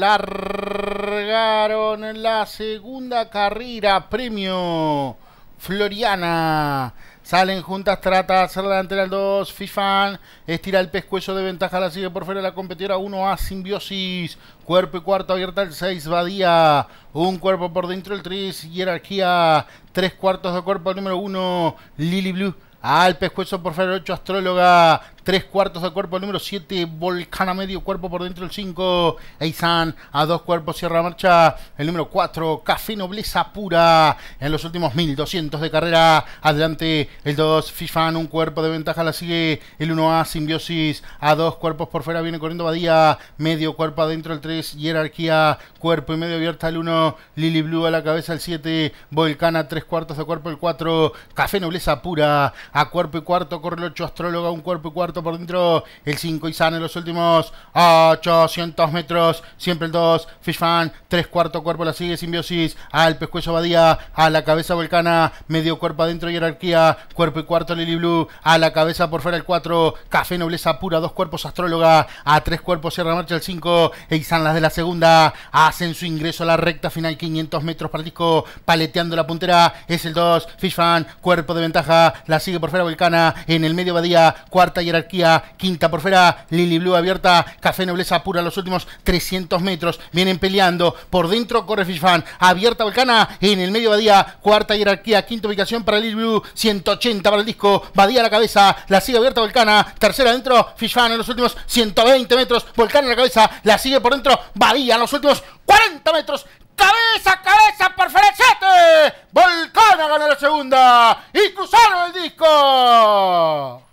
largaron la segunda carrera. Premio Floriana. Salen juntas, trata de hacer la delantera al 2. Fifan estira el pescuezo de ventaja, la sigue por fuera la competidora 1 a Simbiosis. Cuerpo y cuarto abierta el 6, Badía. Un cuerpo por dentro el 3, Hierarquía. Tres cuartos de cuerpo número 1, Lily Blue. Al pescuezo por fuera 8, Astróloga tres cuartos de cuerpo el número 7, Volcán a medio cuerpo por dentro el 5, Eisan a dos cuerpos cierra marcha el número 4, Café Nobleza Pura en los últimos 1200 de carrera, adelante el 2, Fifan un cuerpo de ventaja la sigue, el 1A Simbiosis a dos cuerpos por fuera viene corriendo Badía, medio cuerpo adentro el 3, Hierarquía, cuerpo y medio abierta el 1, Lily Blue a la cabeza el 7, Volcán a tres cuartos de cuerpo el 4, Café Nobleza Pura a cuerpo y cuarto corre el 8, Astróloga un cuerpo y cuarto por dentro. El 5 Izan en los últimos 800 metros. Siempre el 2. Fishfan. 3 cuarto cuerpo la sigue. Simbiosis. Al pescuezo Badía. A la cabeza Volcana. Medio cuerpo adentro. jerarquía Cuerpo y cuarto Lily Blue. A la cabeza por fuera el 4. Café Nobleza Pura. Dos cuerpos Astróloga. A tres cuerpos cierra marcha el 5. Izan las de la segunda. Hacen su ingreso a la recta final. 500 metros para el Paleteando la puntera. Es el 2. Fishfan. Cuerpo de ventaja. La sigue por fuera Volcana. En el medio Badía. Cuarta hierarquía quinta por fuera, Lily Blue abierta, Café Nobleza pura. los últimos 300 metros, vienen peleando, por dentro corre Fishfan, abierta Volcana, en el medio Badía, cuarta jerarquía, quinta ubicación para Lily Blue, 180 para el disco, Badía a la cabeza, la sigue abierta Volcana, tercera adentro, Fishfan en los últimos 120 metros, Volcana a la cabeza, la sigue por dentro, Badía en los últimos 40 metros, cabeza, cabeza por 7, Volcana gana la segunda y cruzaron el disco.